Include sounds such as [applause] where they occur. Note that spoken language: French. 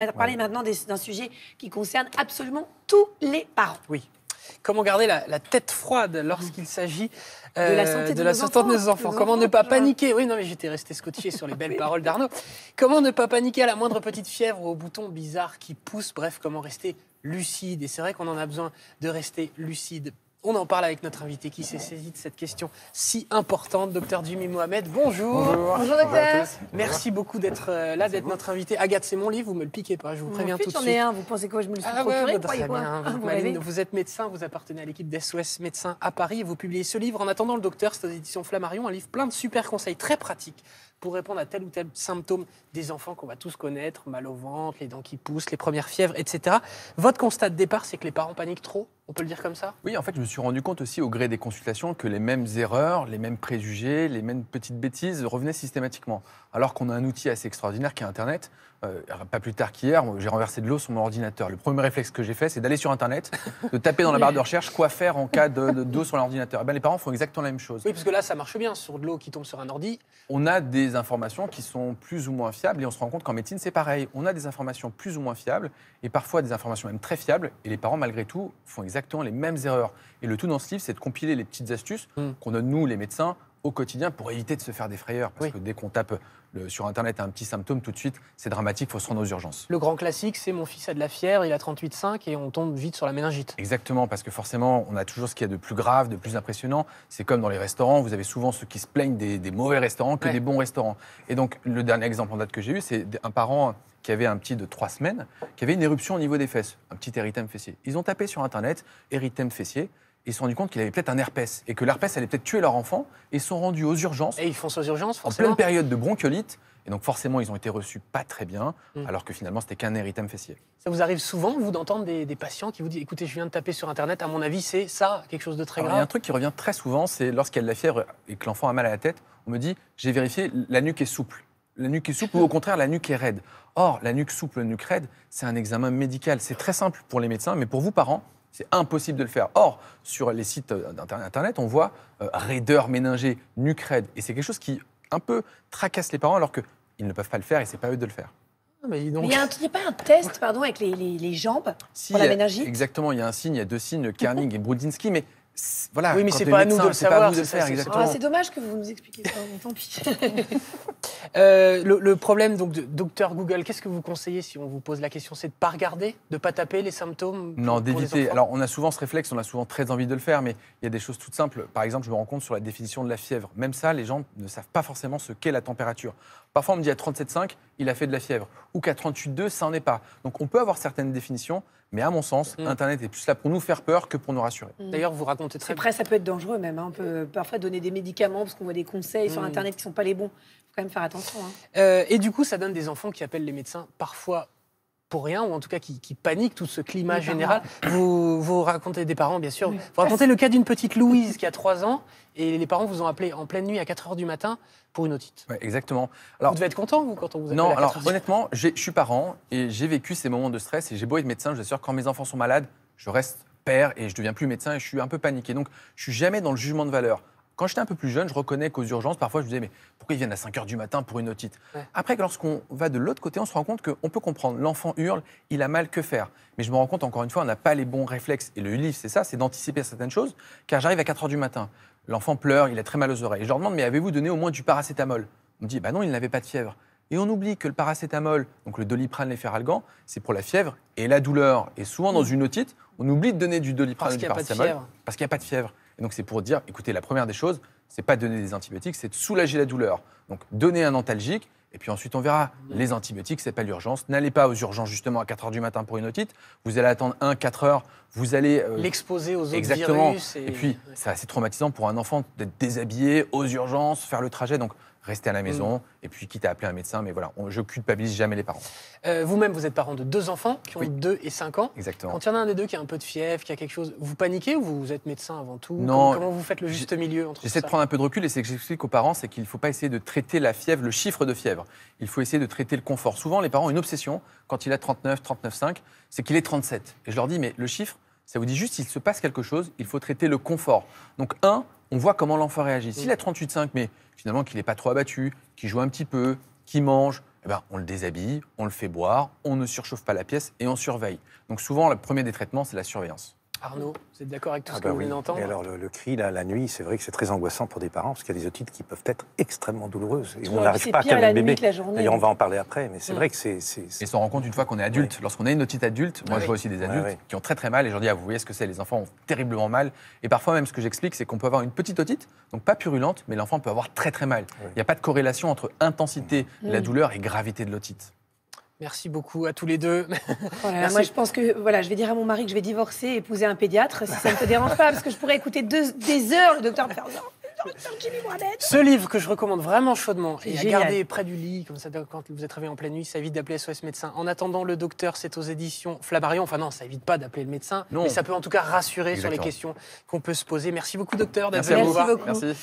On va parler maintenant d'un sujet qui concerne absolument tous les parents. Oui. Comment garder la, tête froide lorsqu'il mmh. s'agit de euh, la santé de, nos, enfants, Comment ne pas paniquer Oui, non, mais j'étais resté scotché sur les belles [laughs] paroles d'Arnaud. Comment ne pas paniquer à la moindre petite fièvre ou au bouton bizarre qui pousse Bref, comment rester lucide Et c'est vrai qu'on en a besoin de rester lucide on en parle avec notre invité qui s'est saisi de cette question si importante, docteur Jimmy Mohamed. Bonjour. Bonjour, docteur. Merci beaucoup d'être euh, là, d'être notre invité. Agathe, c'est mon livre, vous me le piquez pas, je vous préviens tout de suite. J'en un, vous pensez quoi Je me le suis ah procuré, très bien. Hein, [laughs] vous, vous, êtes médecin, vous appartenez à l'équipe d'SOS Médecins à Paris et vous publiez ce livre en attendant le docteur, c'est aux éditions Flammarion, un livre plein de super conseils très pratiques pour répondre à tel ou tel symptôme des enfants qu'on va tous connaître, mal au ventre, les dents qui poussent, les premières fièvres, etc. Votre constat de départ, c'est que les parents paniquent trop on peut le dire comme ça Oui, en fait, je me suis rendu compte aussi au gré des consultations que les mêmes erreurs, les mêmes préjugés, les mêmes petites bêtises revenaient systématiquement. Alors qu'on a un outil assez extraordinaire qui est Internet. Euh, pas plus tard qu'hier, j'ai renversé de l'eau sur mon ordinateur. Le premier réflexe que j'ai fait, c'est d'aller sur Internet, de taper dans la barre de recherche quoi faire en cas d'eau de, d'eau sur l'ordinateur. Eh ben les parents font exactement la même chose. Oui, parce que là, ça marche bien sur de l'eau qui tombe sur un ordi. On a des des informations qui sont plus ou moins fiables. Et on se rend compte qu'en médecine, c'est pareil. On a des informations plus ou moins fiables, et parfois des informations même très fiables. Et les parents, malgré tout, font exactement les mêmes erreurs. Et le tout dans ce livre, c'est de compiler les petites astuces hmm. qu'on donne, nous, les médecins, au quotidien pour éviter de se faire des frayeurs. Parce que dès qu'on tape le, sur Internet un petit symptôme, tout de suite, c'est dramatique, il faut se rendre aux urgences. Le grand classique, c'est mon fils a de la fièvre, il a 38,5 et on tombe vite sur la méningite. Exactement, parce que forcément, on a toujours ce qu'il y a de plus grave, de plus impressionnant. C'est comme dans les restaurants, vous avez souvent ceux qui se plaignent des, mauvais restaurants que des bons restaurants. Et donc, le dernier exemple en date que j'ai eu, c'est un parent qui avait un petit de 3 semaines, qui avait une éruption au niveau des fesses, un petit érythème fessier. Ils ont tapé sur Internet érythème fessier ils se sont rendus compte qu'il avait peut-être un herpès et que l'herpès allait peut-être tuer leur enfant. Et sont rendus aux urgences. Et ils font aux urgences, En pleine période de bronchiolite. Et donc, forcément, ils ont été reçus pas très bien, hmm. alors que finalement, c'était qu'un érythème fessier. Ça vous arrive souvent, vous, d'entendre des, patients qui vous disent Écoutez, je viens de taper sur Internet, à mon avis, c'est ça, quelque chose de très grave. Ah il y a un truc qui revient très souvent c'est lorsqu'il y a de la fièvre et que l'enfant a mal à la tête, on me dit J'ai vérifié, la nuque est souple. La nuque est souple ou au contraire, la nuque est raide. Or, la nuque souple, nuque raide, c'est un examen médical. C'est très simple pour les médecins, mais pour vous, parents, c'est impossible de le faire. Or, sur les sites euh, d'Internet, on voit Raider, euh, raideur, méningé, nucred. Et c'est quelque chose qui, un peu, tracasse les parents alors qu'ils ne peuvent pas le faire et ce n'est pas eux de le faire. Ah, mais il n'y a, pas un test pardon, avec les, jambes pour la méningite Exactement, il y a un signe, il y a deux signes, Kerning [laughs] et Brudzinski, mais oui, mais c'est pas, nous de pas à le faire, ah, c'est dommage que vous nous expliquiez ça, mais tant pis. [laughs] Euh, le, problème donc docteur Google, qu'est-ce que vous conseillez si on vous pose la question C'est de pas regarder, de pas taper les symptômes Non, d'éviter. Alors, on a souvent ce réflexe, on a souvent très envie de le faire, mais il y a des choses toutes simples. Par exemple, je me rends compte sur la définition de la fièvre. Même ça, les gens ne savent pas forcément ce qu'est la température. Parfois, on me dit à 37,5, il a fait de la fièvre. Ou qu'à 38,2, ça n'en est pas. Donc, on peut avoir certaines définitions, mais à mon sens, mm. Internet est plus là pour nous faire peur que pour nous rassurer. Mm. D'ailleurs, vous racontez très Après, ça peut être dangereux même. Hein. On peut parfois donner des médicaments parce qu'on voit des conseils sur mm. Internet qui ne sont pas les bons. Il faut quand même faire attention. Hein. Euh, et du coup, ça donne des enfants qui appellent les médecins parfois pour rien, ou en tout cas qui, panique tout ce climat général. Vous, vous racontez des parents, bien sûr. Vous racontez le cas d'une petite Louise qui a 3 ans, et les parents vous ont appelé en pleine nuit à 4 h du matin pour une otite. exactement. Alors, vous devez être content, vous, quand on vous appelle Non, alors honnêtement, je suis parent, et j'ai vécu ces moments de stress, et j'ai beau être médecin, je vous quand mes enfants sont malades, je reste père, et je deviens plus médecin, et je suis un peu paniqué. Donc, je suis jamais dans le jugement de valeur. Quand j'étais un peu plus jeune, je reconnais qu'aux urgences, parfois, je me disais, mais pourquoi ils viennent à 5 h du matin pour une otite Après, lorsqu'on va de l'autre côté, on se rend compte qu'on peut comprendre. L'enfant hurle, il a mal, que faire Mais je me rends compte, encore une fois, on n'a pas les bons réflexes. Et le livre, c'est ça, c'est d'anticiper certaines choses, car j'arrive à 4 h du matin. L'enfant pleure, il a très mal aux oreilles. Je leur demande, mais avez-vous donné au moins du paracétamol On me dit, bah non, il n'avait pas de fièvre. Et on oublie que le paracétamol, donc le doliprane, les feralgans, c'est pour la fièvre et la douleur. Et souvent, dans mm. une otite, on oublie de donner du doliprane Parce qu'il n'y a pas de fièvre donc c'est pour dire, écoutez, la première des choses, c'est pas donner des antibiotiques, c'est de soulager la douleur. Donc donner un antalgique, et puis ensuite, on verra. Les antibiotiques, c'est pas l'urgence. N'allez pas aux urgences justement à 4 heures du matin pour une otite. Vous allez attendre 1, 4 heures. Vous allez euh, l'exposer aux autres exactement. virus. Et, puis, c'est assez traumatisant pour un enfant d'être déshabillé aux urgences, faire le trajet. Donc, restez à la maison. Mm. Et puis, quitte à appeler un médecin, mais voilà, on, je culpabilise jamais les parents. Euh, vous-même, vous êtes parent de deux enfants qui ont eu 2 et 5 ans. Exactement. Quand il y en a un des deux qui a un peu de fièvre, qui a quelque chose, vous paniquez ou vous êtes médecin avant tout Non. Comment, vous faites le juste milieu entre J'essaie de prendre un peu de recul et c'est que j'explique aux parents, c'est qu'il ne faut pas essayer de traiter la fièvre, le chiffre de fièvre. Il faut essayer de traiter le confort. Souvent, les parents ont une obsession quand il a 39, 39,5, c'est qu'il est 37. Et je leur dis, mais le chiffre, ça vous dit juste, s'il se passe quelque chose, il faut traiter le confort. Donc, un, on voit comment l'enfant réagit. S'il a 38,5, mais finalement qu'il n'est pas trop abattu, qu'il joue un petit peu, qu'il mange, eh ben, on le déshabille, on le fait boire, on ne surchauffe pas la pièce et on surveille. Donc, souvent, le premier des traitements, c'est la surveillance. Arnaud, vous êtes d'accord avec tout ah ce bah que vous venez alors, le, cri, la nuit, c'est vrai que c'est très angoissant pour des parents, parce qu'il y a des otites qui peuvent être extrêmement douloureuses. Et on n'arrive pas à le bébé. D'ailleurs, on va en parler après, mais c'est mm. vrai que c'est. Et s'en rend compte une fois qu'on est adulte. Lorsqu'on a une otite adulte, moi, je vois aussi des adultes qui ont très très mal, et je leur dis, ah, vous voyez ce que c'est, les enfants ont terriblement mal. Et parfois, même, ce que j'explique, c'est qu'on peut avoir une petite otite, donc pas purulente, mais l'enfant peut avoir très très mal. Il n'y a pas de corrélation entre intensité mm. de la douleur et gravité de l'otite. Merci beaucoup à tous les deux. [laughs] moi, je pense que voilà, je vais dire à mon mari que je vais divorcer et épouser un pédiatre, si ça ne te dérange pas, parce que je pourrais écouter deux, des heures le docteur ce livre que je recommande vraiment chaudement et à gardé près du lit, comme ça quand vous êtes réveillé en pleine nuit, ça évite d'appeler SOS médecin. En attendant, le docteur, c'est aux éditions Flammarion. Enfin non, ça évite pas d'appeler le médecin, mais ça peut en tout cas rassurer sur les questions qu'on peut se poser. Merci beaucoup docteur d'être venu. Merci.